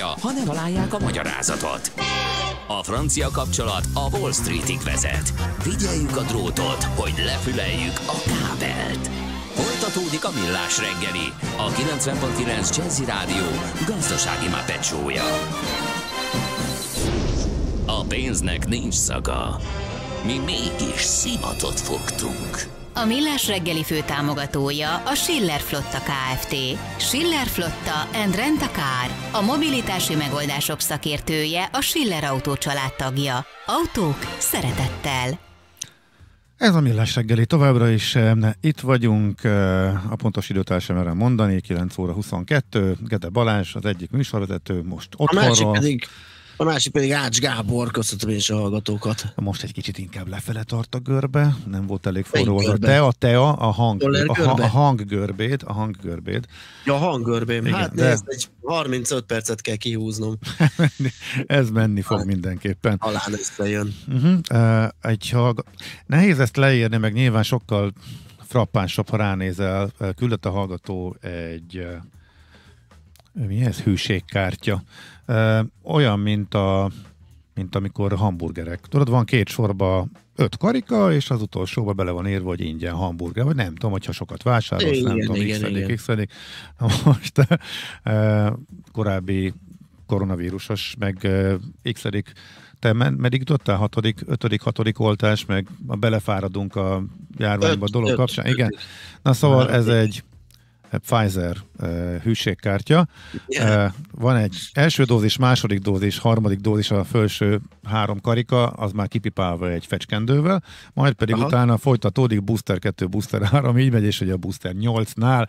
alapja, ha nem találják a magyarázatot. A francia kapcsolat a Wall Streetig vezet. Figyeljük a drótot, hogy lefüleljük a kábelt. Folytatódik a millás reggeli, a 90.9 Jazzy Rádió gazdasági mápecsója. A pénznek nincs szaga. Mi mégis szimatot fogtunk. A Millás reggeli fő támogatója a Schiller Flotta KFT. Schiller Flotta and Rent a Car. A mobilitási megoldások szakértője a Schiller Autó tagja. Autók szeretettel. Ez a Millás reggeli továbbra is. Eh, itt vagyunk, eh, a pontos időt el sem merem mondani, 9 óra 22, Gede Balázs az egyik műsorvezető, most otthonról. A másik pedig a másik pedig Ács Gábor, köszöntöm is a hallgatókat. Most egy kicsit inkább lefele tart a görbe, nem volt elég forró. A te, a te, a, hang, a, a, a görbét, a görbét. Ja, a görbém, Igen, hát de... nézd, egy 35 percet kell kihúznom. ez menni fog hát, mindenképpen. Talán összejön. Uh-huh. Egy hallg... Nehéz ezt leírni, meg nyilván sokkal frappánsabb, ha ránézel. Küldött a hallgató egy mi ez? Hűségkártya olyan, mint a mint amikor hamburgerek. Tudod, van két sorba öt karika, és az utolsóba bele van írva, hogy ingyen hamburger, vagy nem tudom, hogyha sokat vásárolsz, igen, nem tudom, x szedik, x szedik. most e, korábbi koronavírusos, meg e, x te meddig jutottál? Hatodik, ötödik, hatodik oltás, meg a belefáradunk a járványba öt, dolog öt, kapcsán? Igen. Na szóval öt, ez egy E, Pfizer e, hűségkártya. Yeah. E, van egy első dózis, második dózis, harmadik dózis, a felső három karika, az már kipipálva egy fecskendővel, majd pedig Aha. utána folytatódik booster 2, booster 3, így megy, és ugye a booster 8-nál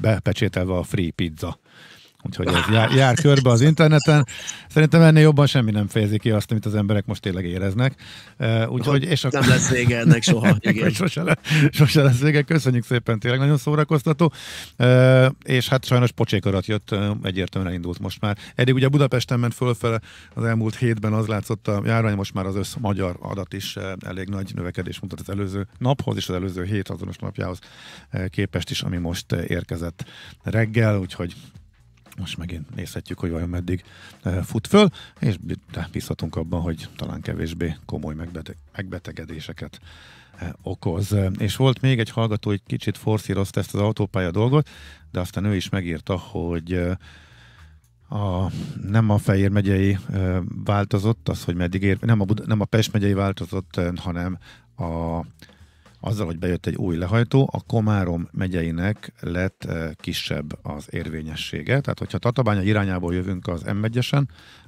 bepecsételve a free pizza. Úgyhogy ez jár, jár körbe az interneten. Szerintem ennél jobban semmi nem fejezi ki azt, amit az emberek most tényleg éreznek. Úgyhogy, és akkor... Nem lesz vége ennek soha. Igen. sose, le, sose lesz vége. Köszönjük szépen, tényleg nagyon szórakoztató. És hát sajnos pocsékarat jött, egyértelműen indult most már. Eddig ugye Budapesten ment fölfele az elmúlt hétben, az látszott a járvány, most már az össz magyar adat is elég nagy növekedés mutat az előző naphoz és az előző hét azonos napjához képest is, ami most érkezett reggel, úgyhogy most megint nézhetjük, hogy vajon meddig eh, fut föl, és bízhatunk abban, hogy talán kevésbé komoly megbeteg, megbetegedéseket eh, okoz. És volt még egy hallgató, hogy kicsit forszírozta ezt az autópálya dolgot, de aztán ő is megírta, hogy eh, a, nem a Fejér megyei változott, az, hogy meddig ér, nem a, Buda, nem a Pest megyei változott, hanem a azzal, hogy bejött egy új lehajtó, a Komárom megyeinek lett eh, kisebb az érvényessége. Tehát, hogyha Tatabánya irányából jövünk az m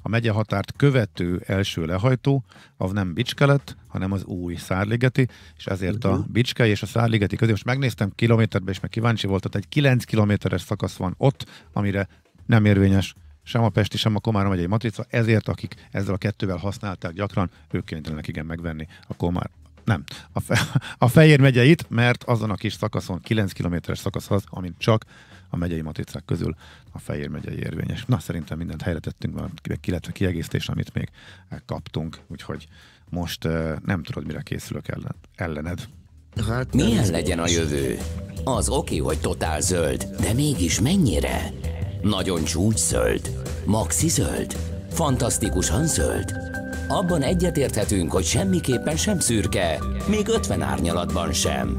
a megye határt követő első lehajtó, az nem Bicske lett, hanem az új Szárligeti, és ezért a uh-huh. Bicske és a Szárligeti közé, most megnéztem kilométerbe, és meg kíváncsi volt, tehát egy 9 kilométeres szakasz van ott, amire nem érvényes sem a Pesti, sem a Komárom megyei matrica, ezért akik ezzel a kettővel használták gyakran, ők kénytelenek igen megvenni a Komár, nem, a, fe, a Fejér megyeit, mert azon a kis szakaszon, 9 kilométeres szakasz az, amint csak a megyei matricák közül a Fejér megyei érvényes. Na, szerintem mindent helyre tettünk, illetve kiegészítés, amit még kaptunk, úgyhogy most nem tudod, mire készülök ellen, ellened. Hát Milyen legyen a jövő? Az oké, hogy totál zöld, de mégis mennyire? Nagyon csúcs zöld? Maxi zöld? Fantasztikusan zöld? Abban egyetérthetünk, hogy semmiképpen sem szürke, még 50 árnyalatban sem.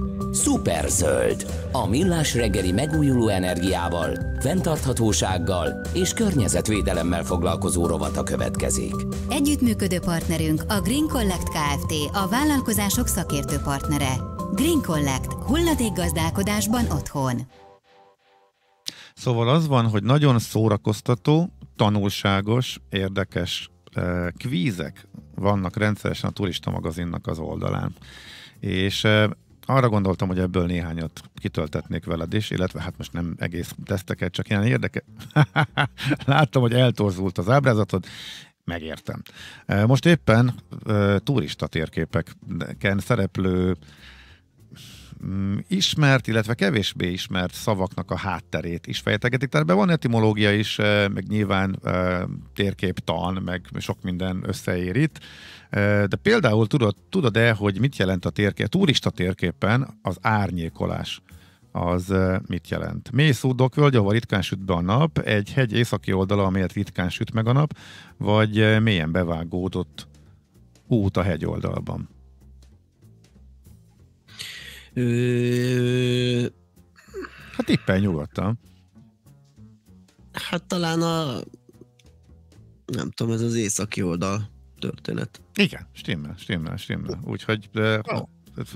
zöld, A millás reggeli megújuló energiával, fenntarthatósággal és környezetvédelemmel foglalkozó rovat a következik. Együttműködő partnerünk a Green Collect Kft. a vállalkozások szakértő partnere. Green Collect. Hulladék gazdálkodásban otthon. Szóval az van, hogy nagyon szórakoztató, tanulságos, érdekes kvízek vannak rendszeresen a Turista magazinnak az oldalán. És arra gondoltam, hogy ebből néhányat kitöltetnék veled is, illetve hát most nem egész teszteket, csak ilyen érdeke. Láttam, hogy eltorzult az ábrázatod, megértem. Most éppen turista térképeken szereplő Mm, ismert, illetve kevésbé ismert szavaknak a hátterét is fejtegetik. Tehát ebben van etimológia is, eh, meg nyilván eh, térképtan, meg sok minden összeér itt. Eh, de például tudod, tudod-e, hogy mit jelent a térkép? A turista térképen az árnyékolás az mit jelent. Mély völgy, ahol ritkán süt be a nap, egy hegy északi oldala, amelyet ritkán süt meg a nap, vagy mélyen bevágódott út a hegy oldalban. Ö... Hát éppen nyugodtan. Hát talán a nem tudom, ez az északi oldal történet. Igen, stimmel, stimmel, stimmel. Úgyhogy de,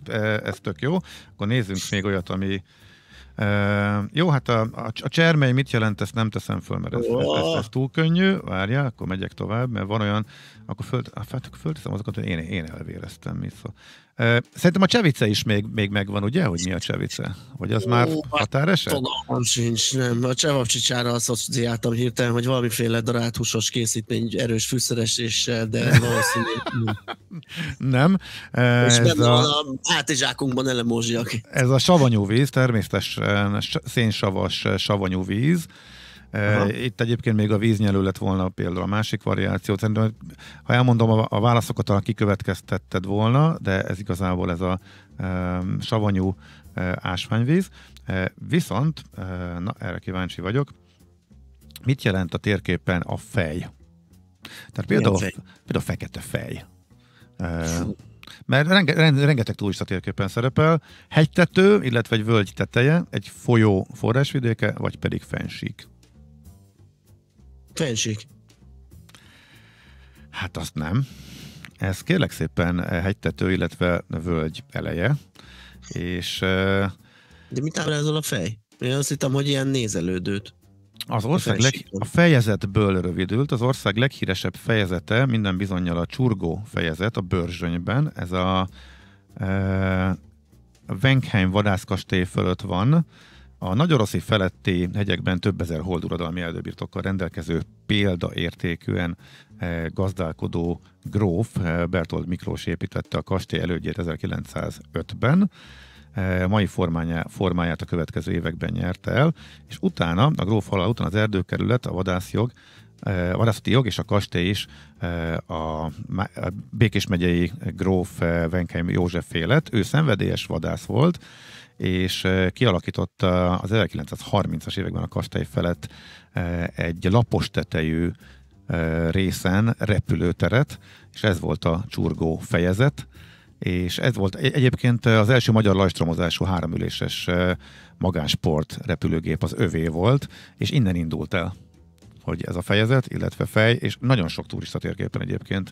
ez, ez tök jó. Akkor nézzünk még olyat, ami Uh, jó, hát a, a, a csermely mit jelent, ezt nem teszem föl, mert ez, ez, ez, ez túl könnyű. Várja, akkor megyek tovább, mert van olyan, akkor föl, hát, föl, fölteszem azokat, hogy én, én elvéreztem. Mi szó. Szerintem a csevice is még, még megvan, ugye, hogy mi a csevice? Vagy az Ó, már hát határeset? Fogalmam sincs, nem. A csevapcsicsára asszociáltam hirtelen, hogy valamiféle darált húsos készítmény erős fűszereséssel, de valószínű. nem. És benne a, a hátizsákunkban elemózsiak. Ez a savanyú víz, természetesen szénsavas eh, savanyú víz, Aha. Itt egyébként még a víznyelő lett volna például a másik variáció. Szerintem, ha elmondom a válaszokat, talán kikövetkeztetted volna, de ez igazából ez a e, savanyú e, ásványvíz. E, viszont, e, na erre kíváncsi vagyok, mit jelent a térképen a fej? Tehát például, például a fekete fej. E, mert renge, rengeteg turista térképen szerepel, hegytető, illetve egy völgy teteje, egy folyó forrásvidéke, vagy pedig fensík. Fenség. Hát azt nem. Ez kérlek szépen hegytető, illetve völgy eleje. És... De mit ábrázol a fej? Én azt hittem, hogy ilyen nézelődőt. Az ország a, leg, a fejezetből rövidült, az ország leghíresebb fejezete, minden bizonyal a csurgó fejezet a Börzsönyben, ez a, e, Venkheim vadászkastély fölött van, a nagyoroszi feletti hegyekben több ezer holduradalmi erdőbirtokkal rendelkező példaértékűen eh, gazdálkodó gróf eh, Bertold Miklós építette a kastély elődjét 1905-ben, eh, mai formájá, formáját a következő években nyerte el, és utána, a gróf halál után az erdőkerület, a vadászjog, a vadászati jog és a kastély is a Békés megyei gróf Venkeim József félet. Ő szenvedélyes vadász volt, és kialakította az 1930-as években a kastély felett egy lapos tetejű részen repülőteret, és ez volt a csurgó fejezet, és ez volt e-, egyébként az első magyar lajstromozású háromüléses magánsport repülőgép az övé volt, és innen indult el hogy ez a fejezet, illetve fej, és nagyon sok turista térképen egyébként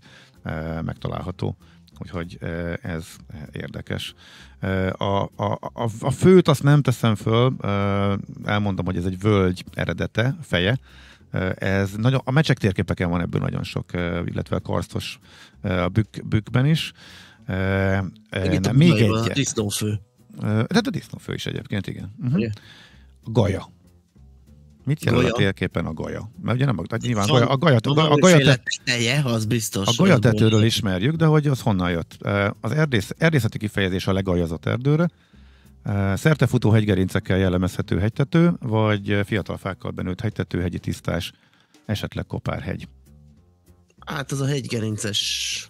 megtalálható. Úgyhogy ez érdekes. A, a, a, a főt azt nem teszem föl, elmondom, hogy ez egy völgy eredete, feje. Ez nagyon, a mecsek térképeken van ebből nagyon sok, illetve a karsztos a bük, bükben is. Egyet, még egy. A disznófő. Tehát a disznófő is egyébként, igen. Uh-huh. Gaja. Mit jelöl a térképen a gaja? Mert ugye nem, tehát nyilván van, a gaja, a gaja, a gaja, teje, az biztos, a gaja tetőről ismerjük, de hogy az honnan jött? Az erdész, erdészeti kifejezés a legajazott erdőre, szertefutó hegygerincekkel jellemezhető hegytető, vagy fiatal fákkal benőtt hegytető, hegyi tisztás, esetleg kopárhegy. Hát az a hegygerinces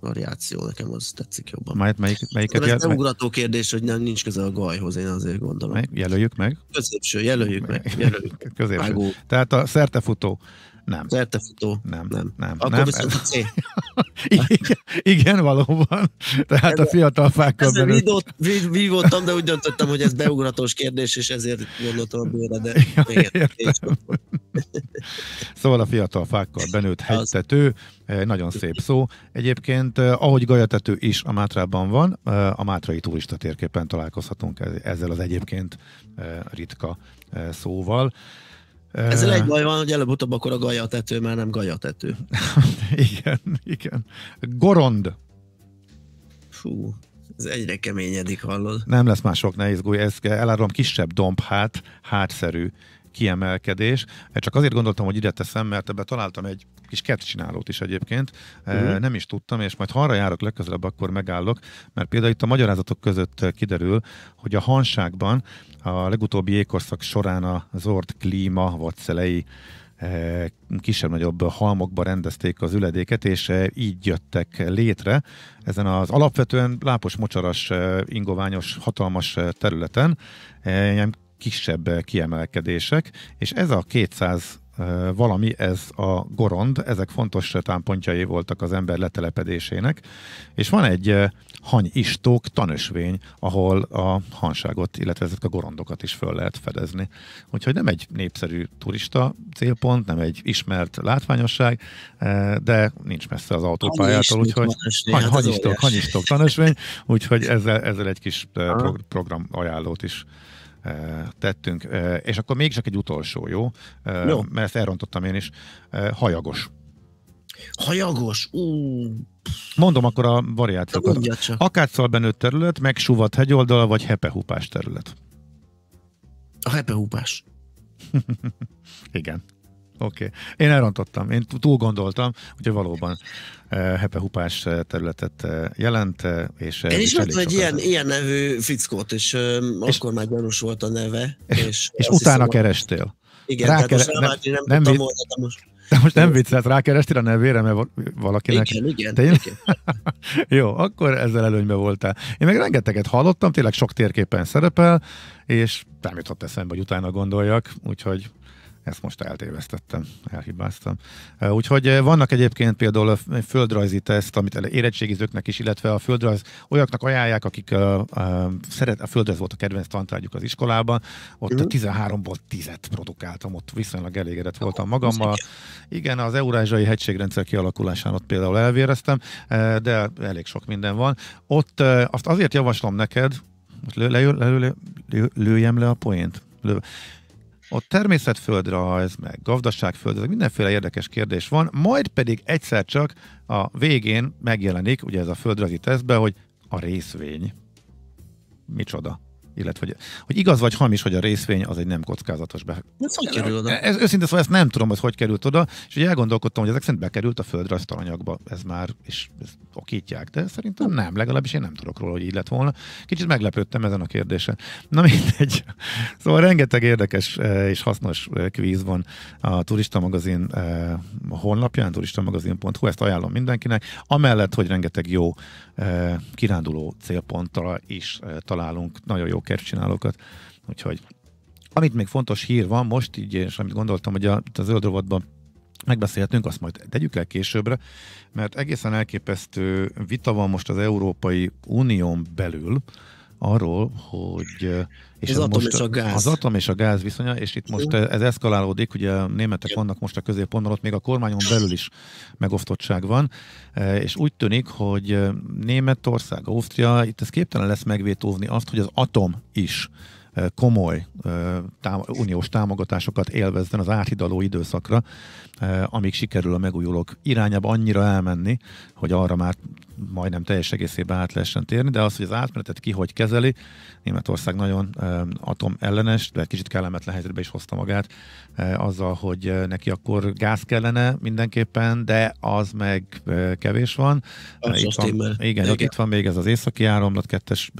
variáció, nekem az tetszik jobban. Majd melyik, melyiket Ez jel... nem ugrató kérdés, hogy nem nincs köze a gajhoz, én azért gondolom. Mely, jelöljük meg? Középső, jelöljük meg. meg. Jelöljük. Középső. Vágó. Tehát a szertefutó nem. Az Nem. Nem. nem. Akkor nem. viszont a C. igen, igen, valóban. Tehát ez a fiatal fákkal belül. Vívott, vívottam, de úgy döntöttem, hogy ez beugratós kérdés, és ezért gondoltam a bőre, de ja, igen. szóval a fiatal fákkal benőtt hegytető, nagyon szép szó. Egyébként, eh, ahogy Gajatető is a Mátrában van, eh, a Mátrai turista térképen találkozhatunk ezzel az egyébként eh, ritka szóval. Ezzel egy baj van, hogy előbb-utóbb akkor a gajatető már nem gajatető. igen, igen. Gorond. Fú, ez egyre keményedik, hallod? Nem lesz mások, sok, ne izgulj, ez kisebb domb, hát, hátszerű, kiemelkedés. Csak azért gondoltam, hogy ide teszem, mert ebbe találtam egy kis kettcsinálót is egyébként. Uh-huh. Nem is tudtam, és majd ha arra járok legközelebb, akkor megállok, mert például itt a magyarázatok között eh, kiderül, hogy a hanságban a legutóbbi ékorszak során a zord klíma vadszelei eh, kisebb-nagyobb halmokba rendezték az üledéket, és így jöttek létre ezen az alapvetően lápos, mocsaras, ingoványos, hatalmas területen kisebb eh, kiemelkedések, és ez a 200 eh, valami, ez a gorond, ezek fontos eh, támpontjai voltak az ember letelepedésének, és van egy hany istók tanösvény, ahol a hanságot, illetve ezek a gorondokat is föl lehet fedezni. Úgyhogy nem egy népszerű turista célpont, nem egy ismert látványosság, de nincs messze az autópályától, úgyhogy hany, hát hany istók tanösvény, úgyhogy ezzel, ezzel egy kis program ajánlót is tettünk. És akkor még csak egy utolsó, jó? jó. Mert ezt elrontottam én is. Hajagos. Hajagos? Ú. Mondom akkor a variációkat. Akáccal benőtt terület, meg suvat hegyoldal, vagy hepehúpás terület. A hepehúpás. Igen. Oké. Okay. Én elrontottam. Én túl gondoltam, hogy valóban eh, hepehupás eh, területet eh, jelent. És Én is láttam egy ilyen, ilyen nevű fickót, és, és akkor már gyanús volt a neve. És, és, utána hiszem, kerestél. Igen, Rákere... tehát most nem, nem, nem tudtam volna, de most... De most nem viccelt, rákerestél a nevére, mert valakinek... Igen, igen. Tényleg? igen. Jó, akkor ezzel előnybe voltál. Én meg rengeteget hallottam, tényleg sok térképen szerepel, és nem jutott eszembe, hogy utána gondoljak, úgyhogy ezt most eltévesztettem, elhibáztam. Úgyhogy vannak egyébként például a földrajzi teszt, amit érettségizőknek is, illetve a földrajz olyanoknak ajánlják, akik a, a, szeret, a földrajz volt a kedvenc tantárgyuk az iskolában, ott uh-huh. 13-ból 10-et produkáltam, ott viszonylag elégedett voltam magammal. Igen, az Eurázsai hegységrendszer kialakulásán ott például elvéreztem, de elég sok minden van. Ott azt azért javaslom neked, most lő, lő, lő, lő, lőjem le a poént. Lő. Ott természetföldrajz, meg gazdaságföldre, mindenféle érdekes kérdés van, majd pedig egyszer csak a végén megjelenik, ugye ez a földrajzi tesztbe, hogy a részvény. Micsoda? illetve hogy, hogy igaz vagy hamis, hogy a részvény az egy nem kockázatos be. Ez hogy kerül oda? Ez, őszintén szóval ezt nem tudom, hogy hogy került oda, és ugye elgondolkodtam, hogy ezek szerint bekerült a földrajz ez már, és ezt okítják, de szerintem nem, legalábbis én nem tudok róla, hogy így lett volna. Kicsit meglepődtem ezen a kérdésen. Na mindegy. Szóval rengeteg érdekes e, és hasznos e, kvíz van a Turista magazin e, honlapján, turistamagazin.hu, ezt ajánlom mindenkinek, amellett, hogy rengeteg jó kiránduló célpontra is találunk nagyon jó kertcsinálókat, úgyhogy amit még fontos hír van most, így, és amit gondoltam, hogy a, a zöld rovatban megbeszélhetünk, azt majd tegyük el későbbre, mert egészen elképesztő vita van most az Európai Unión belül, arról, hogy és az, atom most, és a gáz. az atom és a gáz viszonya, és itt most ez eszkalálódik, ugye a németek vannak most a középpontban, ott még a kormányon belül is megoftottság van, e, és úgy tűnik, hogy Németország, Ausztria, itt ez képtelen lesz megvétózni azt, hogy az atom is e, komoly e, tám- uniós támogatásokat élvezzen az áthidaló időszakra, amíg sikerül a megújulók irányába annyira elmenni, hogy arra már majdnem teljes egészében át lehessen térni, de az, hogy az átmenetet ki hogy kezeli, Németország nagyon eh, atomellenes, de kicsit kellemetlen helyzetbe is hozta magát eh, azzal, hogy eh, neki akkor gáz kellene mindenképpen, de az meg kevés van. Az itt van igen, igen. itt van még ez az északi áramlat kettes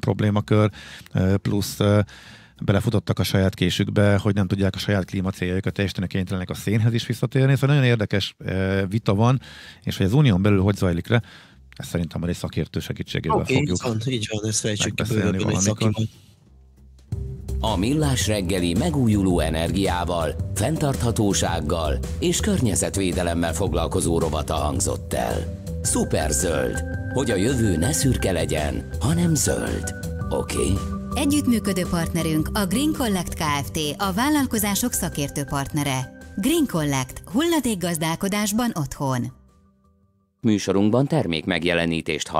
problémakör, plusz belefutottak a saját késükbe, hogy nem tudják a saját klímacéljaikat teljesíteni, kénytelenek a szénhez is visszatérni, szóval nagyon érdekes eh, vita van, és hogy az unión belül hogy zajlik le, ezt szerintem már egy szakértő segítségével okay, fogjuk. Így van, így van, ezt fejtsük A Millás reggeli megújuló energiával, fenntarthatósággal és környezetvédelemmel foglalkozó rovata hangzott el. Szuper zöld, hogy a jövő ne szürke legyen, hanem zöld. Oké? Okay? Együttműködő partnerünk a Green Collect Kft. a vállalkozások szakértő partnere. Green Collect. gazdálkodásban otthon. Műsorunkban termék megjelenítést hall.